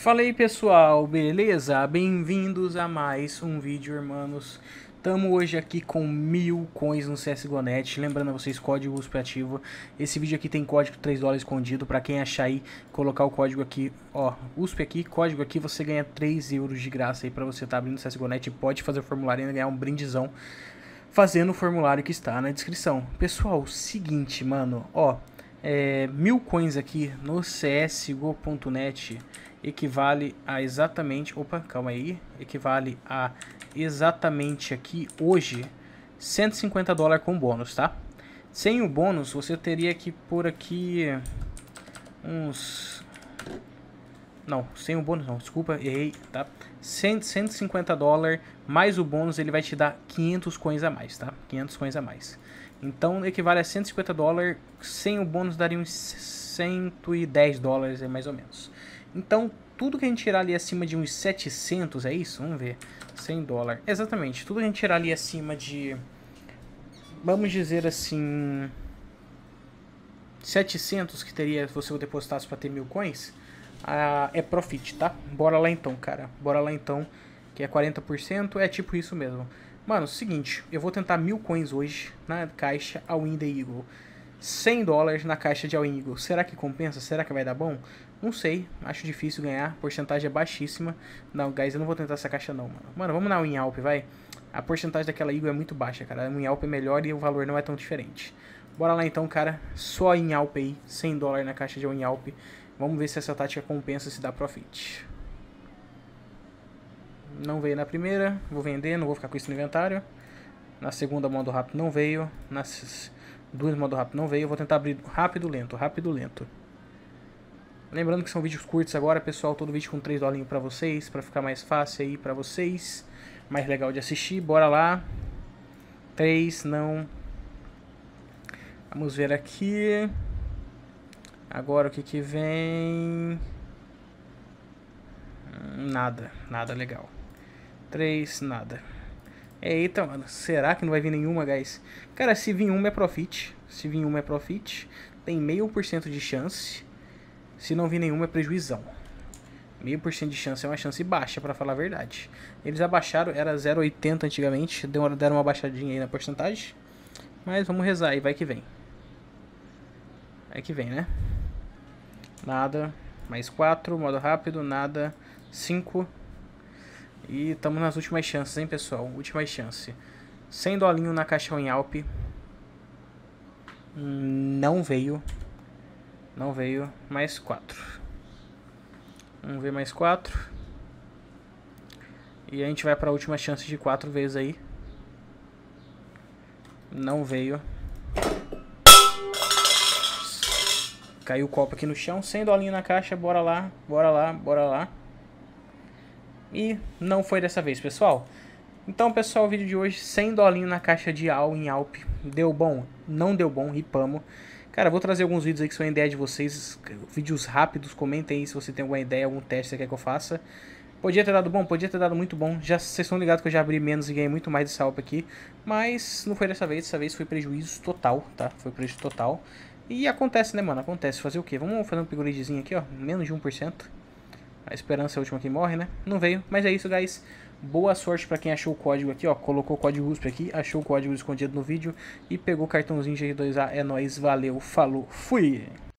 Fala aí pessoal, beleza? Bem-vindos a mais um vídeo, irmãos. Tamo hoje aqui com mil coins no CSGONet. Lembrando a vocês, código USP ativo. Esse vídeo aqui tem código 3 dólares escondido. Pra quem achar aí, colocar o código aqui, ó, USP aqui, código aqui, você ganha 3 euros de graça aí pra você tá abrindo o CSGONet. Pode fazer o formulário e ainda ganhar um brindezão fazendo o formulário que está na descrição. Pessoal, seguinte, mano, ó, é, mil coins aqui no CSGO.net equivale a exatamente, opa, calma aí, equivale a exatamente aqui hoje 150 dólares com bônus, tá? Sem o bônus, você teria que por aqui uns não, sem o bônus não, desculpa, errei, tá? 100, 150 dólares mais o bônus, ele vai te dar 500 coins a mais, tá? 500 coins a mais. Então, equivale a 150 dólares, sem o bônus daria uns 110 dólares, é mais ou menos. Então, tudo que a gente tirar ali acima de uns 700, é isso? Vamos ver. 100 dólares. Exatamente. Tudo que a gente tirar ali acima de... Vamos dizer assim... 700 que teria se você depositasse para ter mil coins, ah, é profit, tá? Bora lá então, cara. Bora lá então, que é 40%, é tipo isso mesmo. Mano, seguinte, eu vou tentar mil coins hoje na caixa ao Wind Eagle. 100 dólares na caixa de All-in Eagle. Será que compensa? Será que vai dar bom? Não sei, acho difícil ganhar, porcentagem é baixíssima. Não, guys, eu não vou tentar essa caixa não, mano. Mano, vamos na Winalp, vai. A porcentagem daquela Eagle é muito baixa, cara. A Winalp é melhor e o valor não é tão diferente. Bora lá então, cara. Só Winalp aí, 100 dólares na caixa de Winalp. Vamos ver se essa tática compensa se dá profit. Não veio na primeira, vou vender, não vou ficar com isso no inventário. Na segunda, mão do não veio. Nas Duas modo rápido não veio. Eu vou tentar abrir rápido, lento, rápido, lento. Lembrando que são vídeos curtos agora, pessoal. Todo vídeo com 3 dolinhos pra vocês, pra ficar mais fácil aí pra vocês. Mais legal de assistir. Bora lá. 3, não. Vamos ver aqui. Agora o que que vem? Hum, nada, nada legal. 3, nada. Eita, mano, será que não vai vir nenhuma, guys? Cara, se vir uma é profit. Se vir uma é profit. Tem meio por cento de chance. Se não vir nenhuma é prejuizão. Meio por cento de chance é uma chance baixa, para falar a verdade. Eles abaixaram, era 0,80 antigamente. Deram, deram uma baixadinha aí na porcentagem. Mas vamos rezar aí, vai que vem. Vai que vem, né? Nada. Mais 4, modo rápido, nada. 5. E estamos nas últimas chances, hein, pessoal? Última chance. Sem dolinho na caixão em Alpe. Não veio. Não veio. Mais 4. Vamos ver mais 4. E a gente vai para a última chance de 4 vezes aí. Não veio. Caiu o copo aqui no chão. Sem dolinho na caixa. Bora lá, bora lá, bora lá. E não foi dessa vez, pessoal. Então, pessoal, o vídeo de hoje, 100 dolinhos na caixa de AL em Alp. Deu bom? Não deu bom, ripamo. Cara, vou trazer alguns vídeos aí que são ideia de vocês, vídeos rápidos, comentem aí se você tem alguma ideia, algum teste que você quer que eu faça. Podia ter dado bom, podia ter dado muito bom, já, vocês estão ligados que eu já abri menos e ganhei muito mais dessa Alp aqui, mas não foi dessa vez, dessa vez foi prejuízo total, tá? Foi prejuízo total. E acontece, né, mano? Acontece. Fazer o quê? Vamos fazer um pigolidezinho aqui, ó. Menos de 1%. A esperança é a última que morre, né? Não veio. Mas é isso, guys. Boa sorte para quem achou o código aqui, ó. Colocou o código USP aqui, achou o código escondido no vídeo e pegou o cartãozinho G2A. É nóis, valeu, falou, fui!